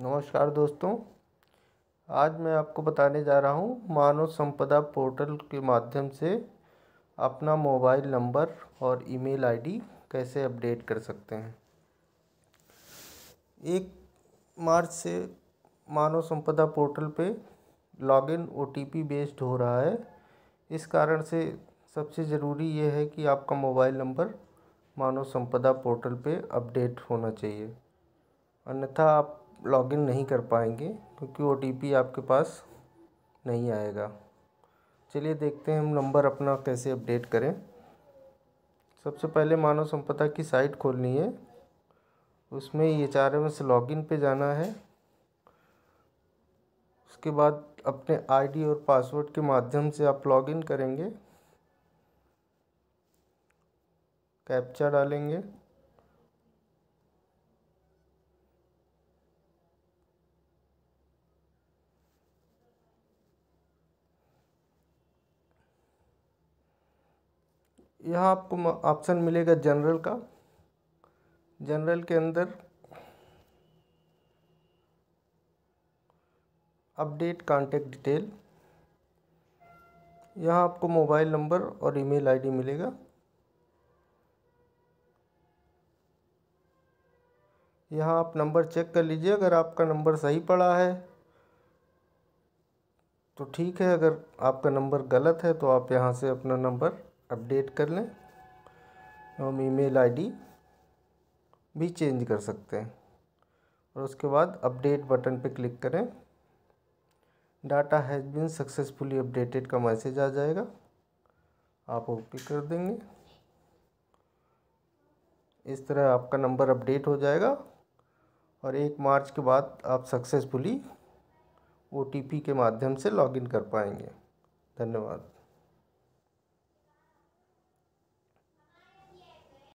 नमस्कार दोस्तों आज मैं आपको बताने जा रहा हूँ मानव संपदा पोर्टल के माध्यम से अपना मोबाइल नंबर और ईमेल आईडी कैसे अपडेट कर सकते हैं एक मार्च से मानव संपदा पोर्टल पे लॉगिन ओटीपी बेस्ड हो रहा है इस कारण से सबसे ज़रूरी ये है कि आपका मोबाइल नंबर मानव संपदा पोर्टल पे अपडेट होना चाहिए अन्यथा आप लॉगिन नहीं कर पाएंगे क्योंकि ओ टी पी आपके पास नहीं आएगा चलिए देखते हैं हम नंबर अपना कैसे अपडेट करें सबसे पहले मानव संपदा की साइट खोलनी है उसमें ये चार एम एस लॉगिन पर जाना है उसके बाद अपने आईडी और पासवर्ड के माध्यम से आप लॉगिन करेंगे कैप्चा डालेंगे यहाँ आपको ऑप्शन मिलेगा जनरल का जनरल के अंदर अपडेट कांटेक्ट डिटेल यहाँ आपको मोबाइल नंबर और ईमेल आईडी मिलेगा यहाँ आप नंबर चेक कर लीजिए अगर आपका नंबर सही पड़ा है तो ठीक है अगर आपका नंबर गलत है तो आप यहाँ से अपना नंबर अपडेट कर लें हम ईमेल आईडी भी चेंज कर सकते हैं और उसके बाद अपडेट बटन पर क्लिक करें data has been successfully updated का मैसेज आ जाएगा आप ओके कर देंगे इस तरह आपका नंबर अपडेट हो जाएगा और एक मार्च के बाद आप सक्सेसफुली ओ के माध्यम से लॉगिन कर पाएंगे धन्यवाद